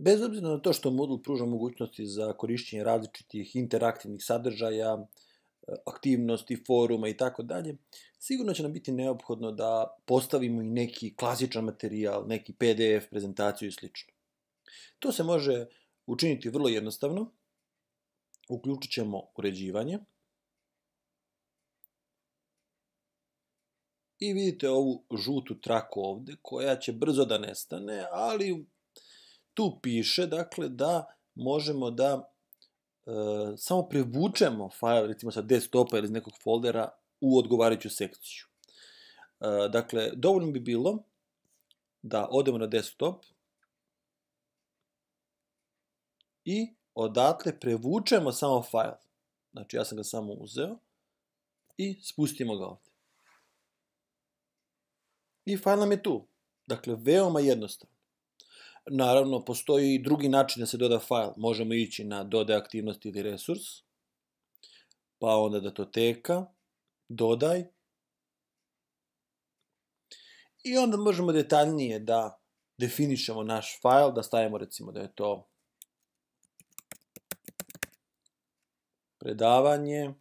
Bez obzira na to što modul pruža mogućnosti za korišćenje različitih interaktivnih sadržaja, e, aktivnosti, foruma i tako dalje, sigurno će nam biti neophodno da postavimo i neki klasičan materijal, neki PDF, prezentaciju i sl. To se može učiniti vrlo jednostavno. Uključit ćemo uređivanje. I vidite ovu žutu traku ovdje koja će brzo da nestane, ali tu piše, dakle, da možemo da e, samo prevučemo file, recimo sa desktopa ili iz nekog foldera, u odgovarajuću sekciju. E, dakle, dovoljno bi bilo da odemo na desktop i odatle prevučemo samo file. Znači, ja sam ga samo uzeo i spustimo ga ovdje. I file nam je tu. Dakle, veoma jednostavno. Naravno, postoji i drugi način da se doda file. Možemo ići na dode aktivnosti ili resurs, pa onda datoteka, dodaj. I onda možemo detaljnije da definišemo naš file, da stavimo recimo da je to predavanje,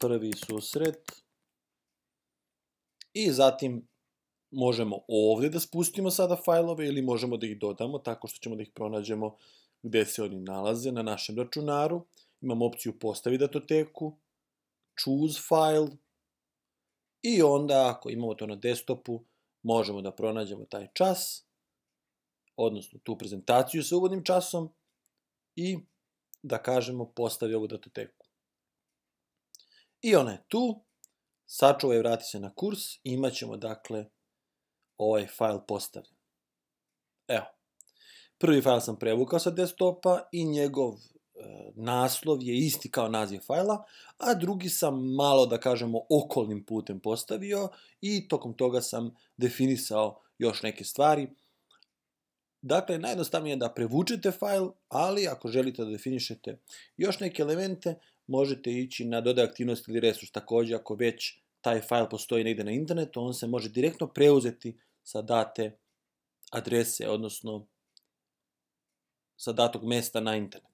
prvi susret i zatim možemo ovdje da spustimo sada fajlove ili možemo da ih dodamo tako što ćemo da ih pronađemo gdje se oni nalaze na našem računaru. Imamo opciju postavi datoteku, choose file i onda ako imamo to na desktopu možemo da pronađemo taj čas, odnosno tu prezentaciju s uvodnim časom i da kažemo postavi ovu datoteku. I ona je tu, sačuvaj vrati se na kurs, imat ćemo dakle ovaj fajl postavljen. Evo, prvi fajl sam prevukao sa desktopa i njegov e, naslov je isti kao naziv fajla, a drugi sam malo, da kažemo, okolnim putem postavio i tokom toga sam definisao još neke stvari. Dakle, najjednostavnije je da prevučete fajl, ali ako želite da definišete još neke elemente, možete ići na dodaj aktivnosti ili resurs. Također, ako već taj fajl postoji negdje na internetu, on se može direktno preuzeti sa date adrese, odnosno sa datog mjesta na internet.